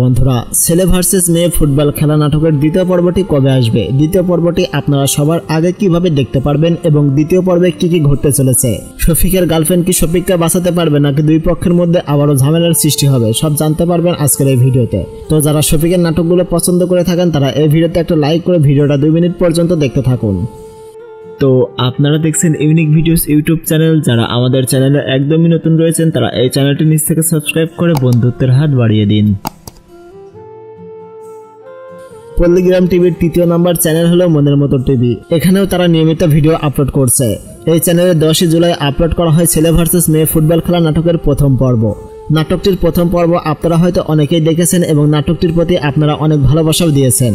বন্ধুরা ছেলে ভার্সেস মেয়ে ফুটবল খেলা নাটকের দ্বিতীয় পর্বটি কবে আসবে দ্বিতীয় পর্বটি আপনারা সবার আগে কিভাবে দেখতে পারবেন এবং দ্বিতীয় পর্বে কি কি ঘটতে চলেছে শফিকের গার্লফ্রেন্ড কি শফিককে বাঁচাতে পারবে নাকি দুই পক্ষের মধ্যে আবারও ঝামেলার সৃষ্টি হবে সব জানতে পারবেন আজকের এই ভিডিওতে তো যারা শফিকের নাটকগুলো পছন্দ করে থাকেন তারা এই ভিডিওতে একটা লাইক করে ভিডিওটা দুই মিনিট পর্যন্ত দেখতে থাকুন তো আপনারা দেখছেন ইউনিক ভিডিওস ইউটিউব চ্যানেল যারা আমাদের চ্যানেলে একদমই নতুন রয়েছেন তারা এই চ্যানেলটি নিজ থেকে সাবস্ক্রাইব করে বন্ধুত্বের হাত বাড়িয়ে দিন পল্লিগ্রাম টিভির তৃতীয় নম্বর চ্যানেল হলো মনের মতো টিভি এখানেও তারা নিয়মিত ভিডিও আপলোড করছে এই চ্যানেলে দশই জুলাই আপলোড করা হয় ছেলে ভার্সেস মেয়ে ফুটবল খেলা নাটকের প্রথম পর্ব নাটকটির প্রথম পর্ব আপনারা হয়তো অনেকেই দেখেছেন এবং নাটকটির প্রতি আপনারা অনেক ভালোবাসাও দিয়েছেন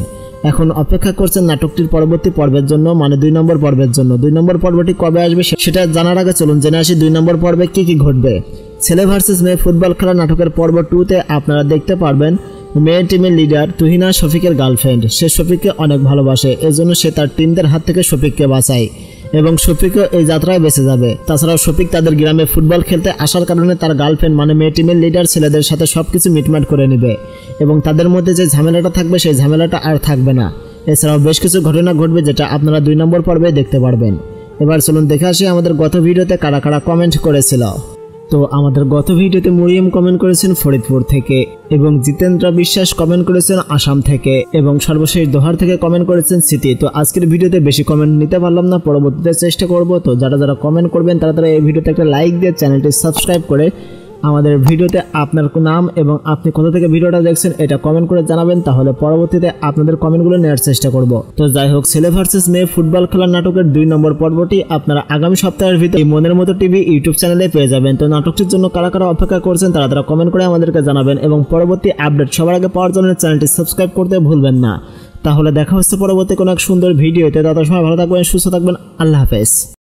এখন অপেক্ষা করছেন নাটকটির পরবর্তী পর্বের জন্য মানে দুই নম্বর পর্বের জন্য দুই নম্বর পর্বটি কবে আসবে সেটা জানার আগে চলুন জেনে আসি দুই নম্বর পর্বে কি কি ঘটবে ছেলে ভার্সেস মেয়ে ফুটবল খেলা নাটকের পর্ব টুতে আপনারা দেখতে পারবেন মেয়ে টিমের লিডার তুহিনা শফিকের গার্লফ্রেন্ড সে শফিককে অনেক ভালোবাসে এজন্য সে তার টিমদের হাত থেকে শফিককে বাঁচায় এবং শফিকও এই যাত্রায় বেঁচে যাবে তাছাড়াও শফিক তাদের গ্রামে ফুটবল খেলতে আসার কারণে তার গার্লফ্রেন্ড মানে মেয়ে টিমের লিডার ছেলেদের সাথে সব কিছু মিটমাট করে নেবে এবং তাদের মধ্যে যে ঝামেলাটা থাকবে সেই ঝামেলাটা আর থাকবে না এছাড়াও বেশ কিছু ঘটনা ঘটবে যেটা আপনারা দুই নম্বর পর্বে দেখতে পারবেন এবার চলুন দেখে আসি আমাদের গত ভিডিওতে কারা কারা কমেন্ট করেছিল তো আমাদের গত ভিডিওতে মরিয়ম কমেন্ট করেছেন ফরিদপুর থেকে এবং জিতেন্দ্র বিশ্বাস কমেন্ট করেছেন আসাম থেকে এবং সর্বশেষ দোহার থেকে কমেন্ট করেছেন স্মৃতি তো আজকের ভিডিওতে বেশি কমেন্ট নিতে পারলাম না পরবর্তীতে চেষ্টা করব তো যারা যারা কমেন্ট করবেন তারা তারা এই ভিডিওতে একটা লাইক দিয়ে চ্যানেলটি সাবস্ক্রাইব করে আমাদের ভিডিওতে আপনার নাম এবং আপনি কোথা থেকে ভিডিওটা দেখছেন এটা কমেন্ট করে জানাবেন তাহলে পরবর্তীতে আপনাদের কমেন্টগুলো নেওয়ার চেষ্টা করব তো যাই হোক ছেলে ভার্সেস মেয়ে ফুটবল খেলার নাটকের দুই নম্বর পর্বটি আপনারা আগামী সপ্তাহের ভিতরে মনের মতো টিভি ইউটিউব চ্যানেলে পেয়ে যাবেন তো নাটকটির জন্য কারা কারা অপেক্ষা করছেন তারা তারা কমেন্ট করে আমাদেরকে জানাবেন এবং পরবর্তী আপডেট সবার আগে পাওয়ার জন্য চ্যানেলটি সাবস্ক্রাইব করতে ভুলবেন না তাহলে দেখা হচ্ছে পরবর্তী কোনো এক সুন্দর ভিডিওতে তাদের সময় ভালো থাকবেন সুস্থ থাকবেন আল্লাহ হাফেজ